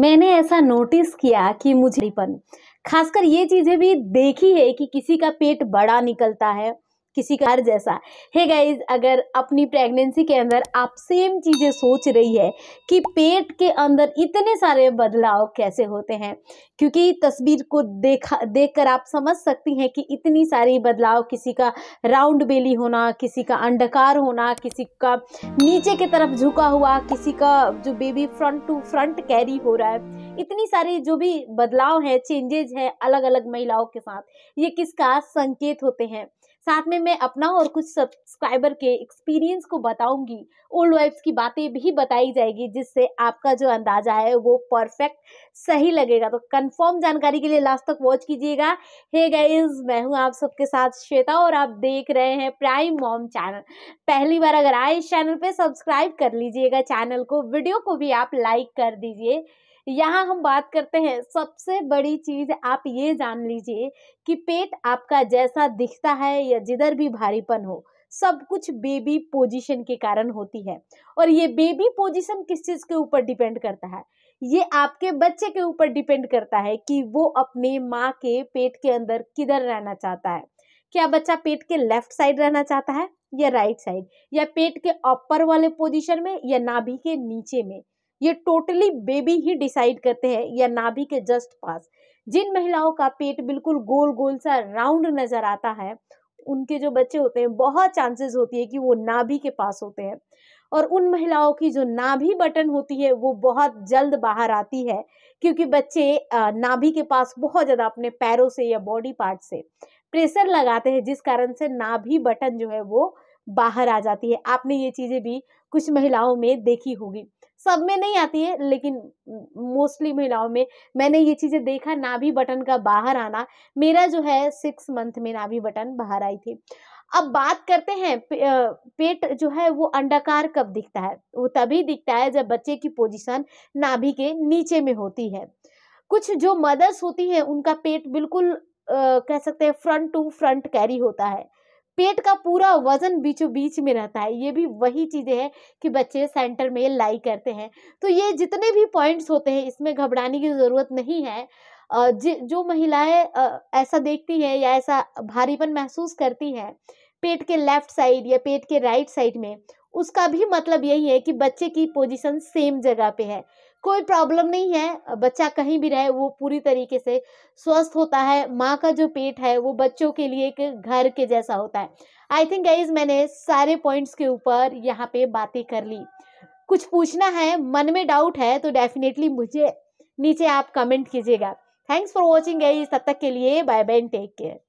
मैंने ऐसा नोटिस किया कि मुझे खासकर ये चीज़ें भी देखी है कि किसी का पेट बड़ा निकलता है किसी का हर जैसा है गाइज अगर अपनी प्रेगनेंसी के अंदर आप सेम चीज़ें सोच रही है कि पेट के अंदर इतने सारे बदलाव कैसे होते हैं क्योंकि तस्वीर को देखा देखकर आप समझ सकती हैं कि इतनी सारी बदलाव किसी का राउंड बेली होना किसी का अंडकार होना किसी का नीचे की तरफ झुका हुआ किसी का जो baby front to front carry हो रहा है इतनी सारी जो भी बदलाव है चेंजेज है अलग अलग महिलाओं के साथ ये किसका संकेत होते हैं साथ में मैं अपना और कुछ सब्सक्राइबर के एक्सपीरियंस को बताऊंगी ओल्ड वाइफ्स की बातें भी बताई जाएगी जिससे आपका जो अंदाजा है वो परफेक्ट सही लगेगा तो कंफर्म जानकारी के लिए लास्ट तक वॉच कीजिएगा हे गाइज मैं हूँ आप सबके साथ श्वेता और आप देख रहे हैं प्राइम मॉम चैनल पहली बार अगर आए इस चैनल पर सब्सक्राइब कर लीजिएगा चैनल को वीडियो को भी आप लाइक कर दीजिए यहाँ हम बात करते हैं सबसे बड़ी चीज आप ये जान लीजिए कि पेट आपका जैसा दिखता है या जिधर भी भारीपन हो सब कुछ बेबी पोजीशन के कारण होती है और ये बेबी पोजीशन किस चीज़ के ऊपर डिपेंड करता है ये आपके बच्चे के ऊपर डिपेंड करता है कि वो अपने माँ के पेट के अंदर किधर रहना चाहता है क्या बच्चा पेट के लेफ्ट साइड रहना चाहता है या राइट साइड या पेट के अपर वाले पोजीशन में या नाभि के नीचे में ये टोटली बेबी ही डिसाइड करते हैं या नाभि के जस्ट पास जिन महिलाओं का पेट बिल्कुल गोल गोल सा राउंड नजर आता है उनके जो बच्चे होते हैं बहुत चांसेस होती है कि वो नाभि के पास होते हैं और उन महिलाओं की जो नाभि बटन होती है वो बहुत जल्द बाहर आती है क्योंकि बच्चे नाभि के पास बहुत ज़्यादा अपने पैरों से या बॉडी पार्ट से प्रेशर लगाते हैं जिस कारण से नाभि बटन जो है वो बाहर आ जाती है आपने ये चीज़ें भी कुछ महिलाओं में देखी होगी सब में नहीं आती है लेकिन मोस्टली महिलाओं में मैंने ये चीज़ें देखा नाभि बटन का बाहर आना मेरा जो है सिक्स मंथ में नाभि बटन बाहर आई थी अब बात करते हैं पे, पेट जो है वो अंडाकार कब दिखता है वो तभी दिखता है जब बच्चे की पोजीशन नाभि के नीचे में होती है कुछ जो मदर्स होती हैं उनका पेट बिल्कुल आ, कह सकते हैं फ्रंट टू फ्रंट कैरी होता है पेट का पूरा वजन बीचों बीच में रहता है ये भी वही चीज़ें हैं कि बच्चे सेंटर में लाई करते हैं तो ये जितने भी पॉइंट्स होते हैं इसमें घबराने की ज़रूरत नहीं है जो महिलाएं ऐसा देखती हैं या ऐसा भारीपन महसूस करती हैं पेट के लेफ्ट साइड या पेट के राइट साइड में उसका भी मतलब यही है कि बच्चे की पोजीशन सेम जगह पे है कोई प्रॉब्लम नहीं है बच्चा कहीं भी रहे वो पूरी तरीके से स्वस्थ होता है माँ का जो पेट है वो बच्चों के लिए एक घर के जैसा होता है आई थिंक गाइज मैंने सारे पॉइंट्स के ऊपर यहाँ पे बातें कर ली कुछ पूछना है मन में डाउट है तो डेफिनेटली मुझे नीचे आप कमेंट कीजिएगा थैंक्स फॉर वॉचिंग गाइज तब तक के लिए बाय बाय टेक केयर